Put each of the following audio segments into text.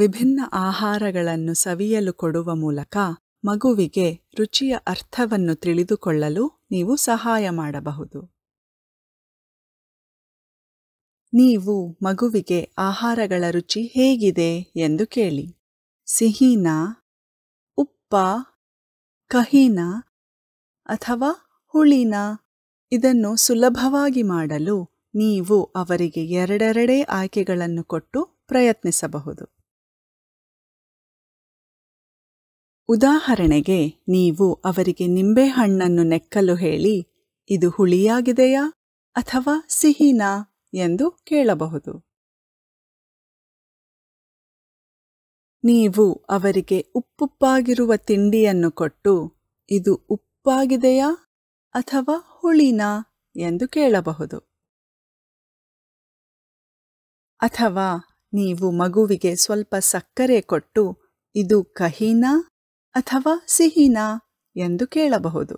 ವಿಭಿನ್ನ ಆಹಾರಗಳನ್ನು ಸವಿಯಲು ಕೊಡುವ ಮೂಲಕ ಮಗುವಿಗೆ ರುಚಿಯ ಅರ್ಥವನ್ನು ತಿಳಿದುಕೊಳ್ಳಲು ನೀವು ಸಹಾಯ ಮಾಡಬಹುದು ನೀವು ಮಗುವಿಗೆ ಆಹಾರಗಳ ರುಚಿ ಹೇಗಿದೆ ಎಂದು ಕೇಳಿ ಸಿಹಿನ ಉಪ್ಪ ಕಹಿನ ಅಥವಾ ಹುಳಿನ ಇದನ್ನು ಸುಲಭವಾಗಿ ಮಾಡಲು ನೀವು ಅವರಿಗೆ ಎರಡೆರಡೇ ಆಯ್ಕೆಗಳನ್ನು ಕೊಟ್ಟು ಪ್ರಯತ್ನಿಸಬಹುದು ಉದಾಹರಣೆಗೆ ನೀವು ಅವರಿಗೆ ನಿಂಬೆಹಣ್ಣನ್ನು ನೆಕ್ಕಲು ಹೇಳಿ ಇದು ಹುಳಿಯಾಗಿದೆಯಾ ಅಥವಾ ಸಿಹಿನಾ ಎಂದು ಕೇಳಬಹುದು ನೀವು ಅವರಿಗೆ ಉಪ್ಪುಪ್ಪಾಗಿರುವ ತಿಂಡಿಯನ್ನು ಕೊಟ್ಟು ಇದು ಉಪ್ಪಾಗಿದೆಯಾ ಅಥವಾ ಹುಳಿನಾ ಎಂದು ಕೇಳಬಹುದು ಅಥವಾ ನೀವು ಮಗುವಿಗೆ ಸ್ವಲ್ಪ ಸಕ್ಕರೆ ಕೊಟ್ಟು ಇದು ಕಹಿನಾ ಅಥವಾ ಸಿಹಿನ ಎಂದು ಕೇಳಬಹುದು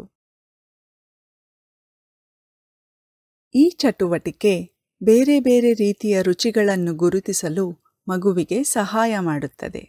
ಈ ಚಟುವಟಿಕೆ ಬೇರೆ ಬೇರೆ ರೀತಿಯ ರುಚಿಗಳನ್ನು ಗುರುತಿಸಲು ಮಗುವಿಗೆ ಸಹಾಯ ಮಾಡುತ್ತದೆ